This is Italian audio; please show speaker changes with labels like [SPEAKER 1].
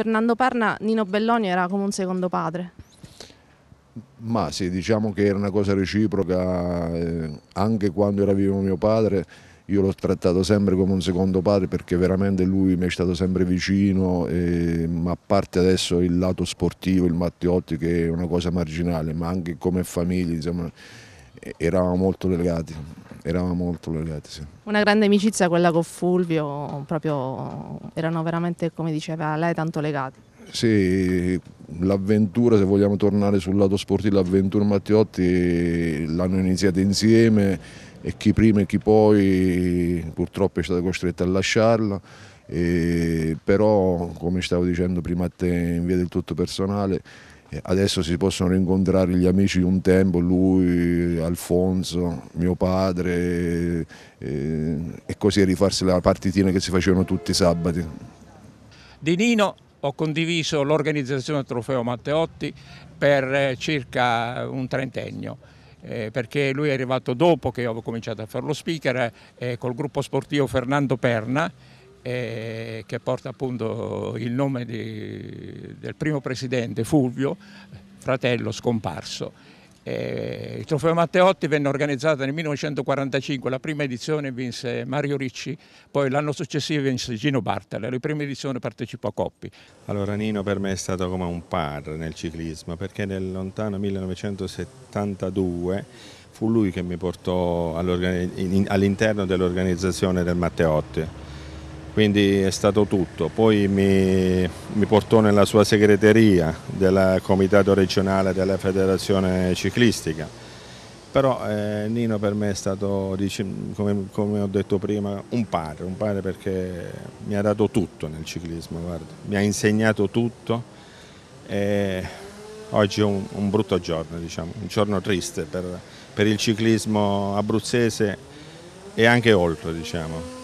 [SPEAKER 1] Fernando Parna, Nino Belloni era come un secondo padre.
[SPEAKER 2] Ma sì, diciamo che era una cosa reciproca, eh, anche quando era vivo mio padre io l'ho trattato sempre come un secondo padre perché veramente lui mi è stato sempre vicino, e, ma a parte adesso il lato sportivo, il Matteotti che è una cosa marginale, ma anche come famiglia insomma, eravamo molto legati eravamo molto legati. Sì.
[SPEAKER 3] Una
[SPEAKER 1] grande amicizia quella con Fulvio, proprio, erano veramente come diceva lei tanto
[SPEAKER 2] legati. Sì, l'avventura, se vogliamo tornare sul lato sportivo, l'avventura Mattiotti l'hanno iniziata insieme e chi prima e chi poi purtroppo è stato costretto a lasciarla. E però, come stavo dicendo prima a te in via del tutto personale, adesso si possono rincontrare gli amici di un tempo, lui, Alfonso, mio padre e, e così rifarsi la partitina che si facevano tutti i sabati.
[SPEAKER 3] Di Nino ho condiviso l'organizzazione del trofeo Matteotti per eh, circa un trentennio. Eh, perché lui è arrivato dopo che io avevo cominciato a fare lo speaker eh, col gruppo sportivo Fernando Perna eh, che porta appunto il nome di, del primo presidente Fulvio, fratello scomparso. Eh, il trofeo Matteotti venne organizzato nel 1945, la prima edizione vinse Mario Ricci, poi l'anno successivo vinse Gino Bartale, alla prima edizione partecipò a Coppi.
[SPEAKER 1] Allora Nino per me è stato come un padre nel ciclismo perché nel lontano 1972 fu lui che mi portò all'interno dell'organizzazione del Matteotti quindi è stato tutto. Poi mi, mi, portò nella sua segreteria del comitato regionale della federazione ciclistica, però eh, Nino per me è stato, come, come, ho detto prima, un padre, un padre perché mi ha dato tutto nel ciclismo, guarda. mi ha insegnato tutto e oggi è un, un brutto giorno, diciamo, un giorno triste per, per il ciclismo abruzzese e anche oltre. Diciamo.